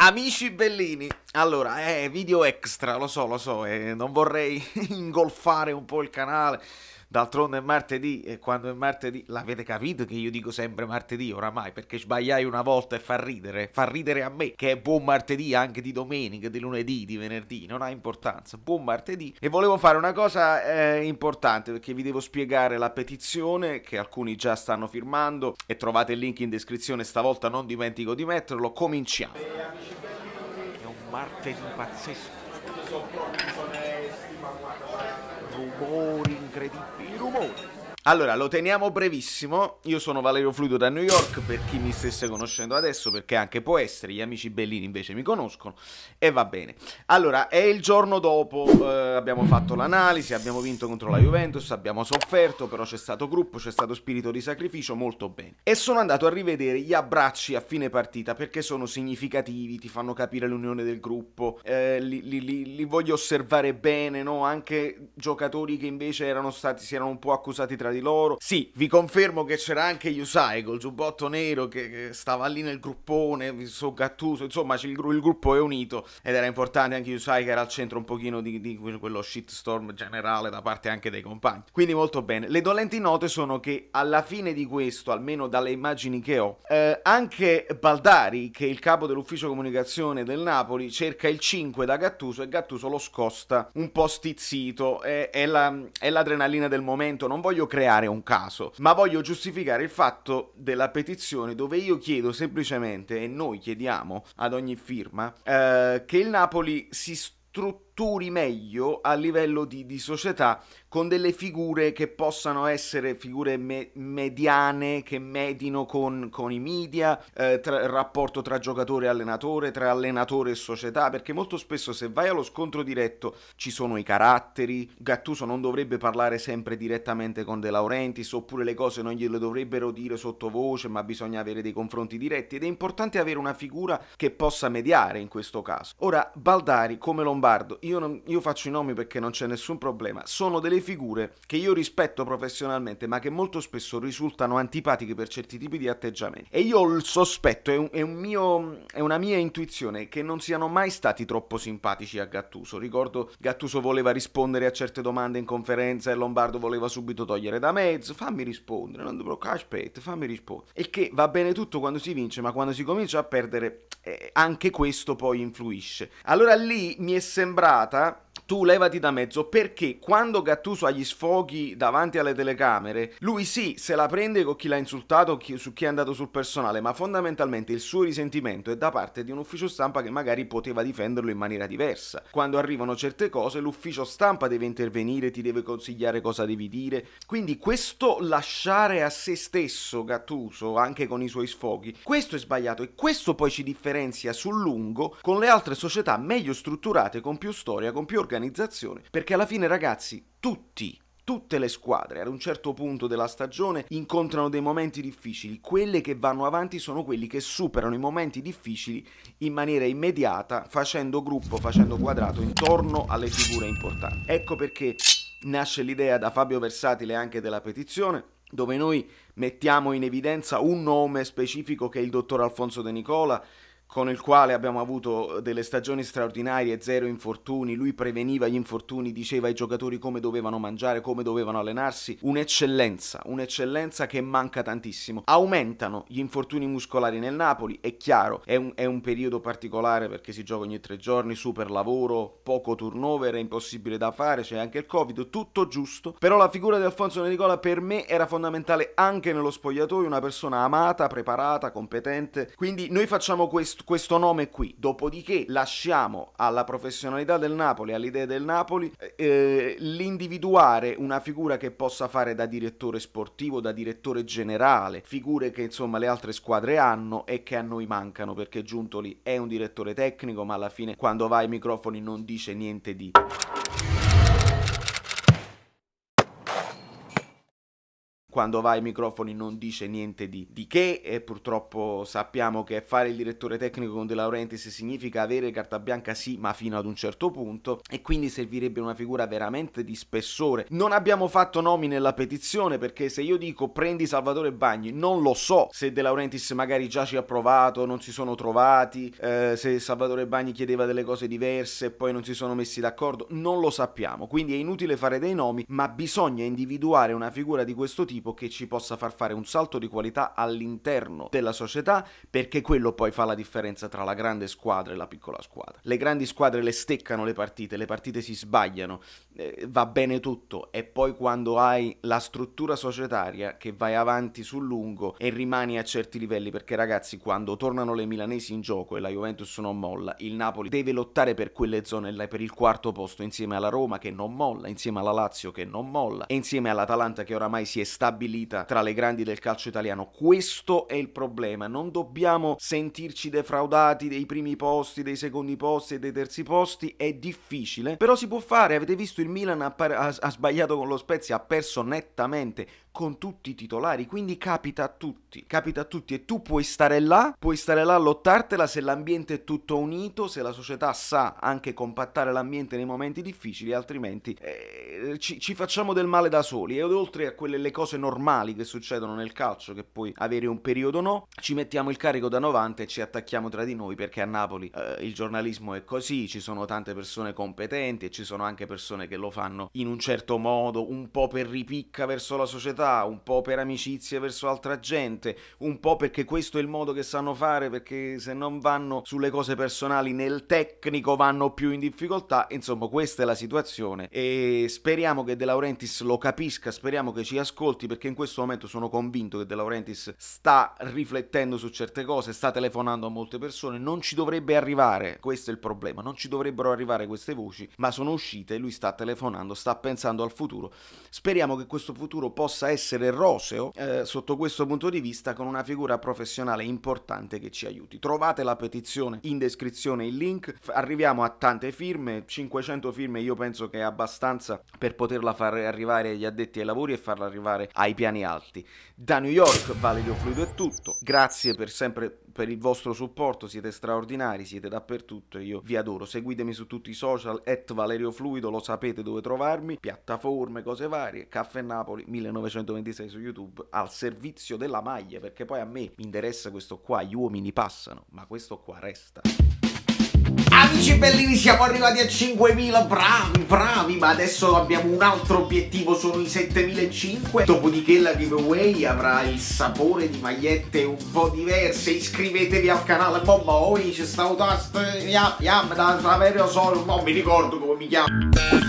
Amici bellini, allora, eh, video extra, lo so, lo so, eh, non vorrei ingolfare un po' il canale, d'altronde è martedì e quando è martedì, l'avete capito che io dico sempre martedì oramai, perché sbagliai una volta e fa ridere, fa ridere a me, che è buon martedì anche di domenica, di lunedì, di venerdì, non ha importanza, buon martedì. E volevo fare una cosa eh, importante, perché vi devo spiegare la petizione che alcuni già stanno firmando e trovate il link in descrizione, stavolta non dimentico di metterlo, cominciamo martedì pazzesco rumori incredibili rumori allora, lo teniamo brevissimo. Io sono Valerio Fluido da New York, per chi mi stesse conoscendo adesso, perché anche può essere, gli amici bellini invece mi conoscono, e va bene. Allora, è il giorno dopo, eh, abbiamo fatto l'analisi, abbiamo vinto contro la Juventus, abbiamo sofferto, però c'è stato gruppo, c'è stato spirito di sacrificio, molto bene. E sono andato a rivedere gli abbracci a fine partita, perché sono significativi, ti fanno capire l'unione del gruppo, eh, li, li, li, li, voglio osservare bene, no? Anche giocatori che invece erano stati, si erano un po' accusati tra tra di loro. Sì, vi confermo che c'era anche Yusai col giubbotto nero che, che stava lì nel gruppone, so Gattuso, insomma il, il, gruppo è unito ed era importante anche Yusai che era al centro un pochino di, di quello shitstorm generale da parte anche dei compagni. Quindi molto bene. Le dolenti note sono che alla fine di questo, almeno dalle immagini che ho, eh, anche Baldari, che è il capo dell'ufficio comunicazione del Napoli, cerca il 5 da Gattuso e Gattuso lo scosta un po' stizzito. È, è, la, è l'adrenalina del momento, non voglio creare creare un caso, ma voglio giustificare il fatto della petizione dove io chiedo semplicemente, e noi chiediamo ad ogni firma, eh, che il Napoli si strutturi strutturi meglio a livello di, di società con delle figure che possano essere figure me- mediane che medino con, con i media, eh, tra, rapporto tra giocatore e allenatore, tra allenatore e società, perché molto spesso se vai allo scontro diretto ci sono i caratteri, Gattuso non dovrebbe parlare sempre direttamente con De Laurentiis oppure le cose non gliele dovrebbero dire sottovoce, ma bisogna avere dei confronti diretti ed è importante avere una figura che possa mediare in questo caso. Ora Baldari come Lombardo io, non, io faccio i nomi perché non c'è nessun problema, sono delle figure che io rispetto professionalmente ma che molto spesso risultano antipatiche per certi tipi di atteggiamenti. E io ho il sospetto, è, un, è, un mio, è una mia intuizione, che non siano mai stati troppo simpatici a Gattuso. Ricordo Gattuso voleva rispondere a certe domande in conferenza e Lombardo voleva subito togliere da mezzo, fammi rispondere, non dovrò, aspetta, fammi rispondere. E che va bene tutto quando si vince, ma quando si comincia a perdere eh, anche questo poi influisce. Allora lì mi è sembrato puntata tu levati da mezzo perché quando Gattuso ha gli sfoghi davanti alle telecamere, lui sì, se la prende con chi l'ha insultato, chi, su chi è andato sul personale, ma fondamentalmente il suo risentimento è da parte di un ufficio stampa che magari poteva difenderlo in maniera diversa. Quando arrivano certe cose, l'ufficio stampa deve intervenire, ti deve consigliare cosa devi dire. Quindi questo lasciare a se stesso Gattuso, anche con i suoi sfoghi, questo è sbagliato e questo poi ci differenzia sul lungo con le altre società meglio strutturate, con più storia, con più organizzazione organizzazione, perché alla fine ragazzi tutti Tutte le squadre ad un certo punto della stagione incontrano dei momenti difficili, quelle che vanno avanti sono quelli che superano i momenti difficili in maniera immediata, facendo gruppo, facendo quadrato intorno alle figure importanti. Ecco perché nasce l'idea da Fabio Versatile anche della petizione, dove noi mettiamo in evidenza un nome specifico che è il dottor Alfonso De Nicola, con il quale abbiamo avuto delle stagioni straordinarie, zero infortuni, lui preveniva gli infortuni, diceva ai giocatori come dovevano mangiare, come dovevano allenarsi, un'eccellenza, un'eccellenza che manca tantissimo. Aumentano gli infortuni muscolari nel Napoli, è chiaro, è un, è un periodo particolare perché si gioca ogni tre giorni, super lavoro, poco turnover, è impossibile da fare, c'è anche il Covid, tutto giusto, però la figura di Alfonso Nicola per me era fondamentale anche nello spogliatoio, una persona amata, preparata, competente, quindi noi facciamo questo quest- questo nome qui. Dopodiché lasciamo alla professionalità del Napoli, all'idea del Napoli, eh, eh, l'individuare una figura che possa fare da direttore sportivo, da direttore generale, figure che insomma le altre squadre hanno e che a noi mancano perché Giuntoli è un direttore tecnico ma alla fine quando va ai microfoni non dice niente di... quando va ai microfoni non dice niente di, di che e purtroppo sappiamo che fare il direttore tecnico con De Laurentiis significa avere carta bianca sì ma fino ad un certo punto e quindi servirebbe una figura veramente di spessore. Non abbiamo fatto nomi nella petizione perché se io dico prendi Salvatore Bagni non lo so se De Laurentiis magari già ci ha provato, non si sono trovati, eh, se Salvatore Bagni chiedeva delle cose diverse e poi non si sono messi d'accordo, non lo sappiamo, quindi è inutile fare dei nomi, ma bisogna individuare una figura di questo tipo tipo che ci possa far fare un salto di qualità all'interno della società perché quello poi fa la differenza tra la grande squadra e la piccola squadra. Le grandi squadre le steccano le partite, le partite si sbagliano, eh, va bene tutto e poi quando hai la struttura societaria che vai avanti sul lungo e rimani a certi livelli perché ragazzi quando tornano le milanesi in gioco e la Juventus non molla, il Napoli deve lottare per quelle zone là, per il quarto posto insieme alla Roma che non molla, insieme alla Lazio che non molla e insieme all'Atalanta che oramai si è stabilita stabilita tra le grandi del calcio italiano. Questo è il problema, non dobbiamo sentirci defraudati dei primi posti, dei secondi posti e dei terzi posti, è difficile, però si può fare, avete visto il Milan ha, ha sbagliato con lo Spezia, ha perso nettamente con tutti i titolari, quindi capita a tutti, capita a tutti e tu puoi stare là, puoi stare là a lottartela se l'ambiente è tutto unito, se la società sa anche compattare l'ambiente nei momenti difficili, altrimenti eh, ci, ci, facciamo del male da soli e oltre a quelle le cose normali che succedono nel calcio, che puoi avere un periodo o no, ci mettiamo il carico da 90 e ci attacchiamo tra di noi perché a Napoli eh, il giornalismo è così, ci sono tante persone competenti e ci sono anche persone che lo fanno in un certo modo, un po' per ripicca verso la società, società, un po' per amicizia verso altra gente, un po' perché questo è il modo che sanno fare, perché se non vanno sulle cose personali nel tecnico vanno più in difficoltà, insomma questa è la situazione e speriamo che De Laurentiis lo capisca, speriamo che ci ascolti perché in questo momento sono convinto che De Laurentiis sta riflettendo su certe cose, sta telefonando a molte persone, non ci dovrebbe arrivare, questo è il problema, non ci dovrebbero arrivare queste voci, ma sono uscite, lui sta telefonando, sta pensando al futuro. Speriamo che questo futuro possa essere roseo eh, sotto questo punto di vista con una figura professionale importante che ci aiuti. Trovate la petizione in descrizione, il link, arriviamo a tante firme, 500 firme io penso che è abbastanza per poterla far arrivare agli addetti ai lavori e farla arrivare ai piani alti. Da New York Valerio Fluido è tutto, grazie per sempre per il vostro supporto, siete straordinari, siete dappertutto e io vi adoro. Seguitemi su tutti i social, at Valerio Fluido, lo sapete dove trovarmi, piattaforme, cose varie, Caffè Napoli 1926 su YouTube, al servizio della maglia, perché poi a me mi interessa questo qua, gli uomini passano, ma questo qua resta. Amici bellini siamo arrivati a 5.000 bravi bravi ma adesso abbiamo un altro obiettivo sono i 7.500 dopodiché la giveaway avrà il sapore di magliette un po' diverse iscrivetevi al canale bomba, oi c'è stato da tast non mi ricordo come mi chiamo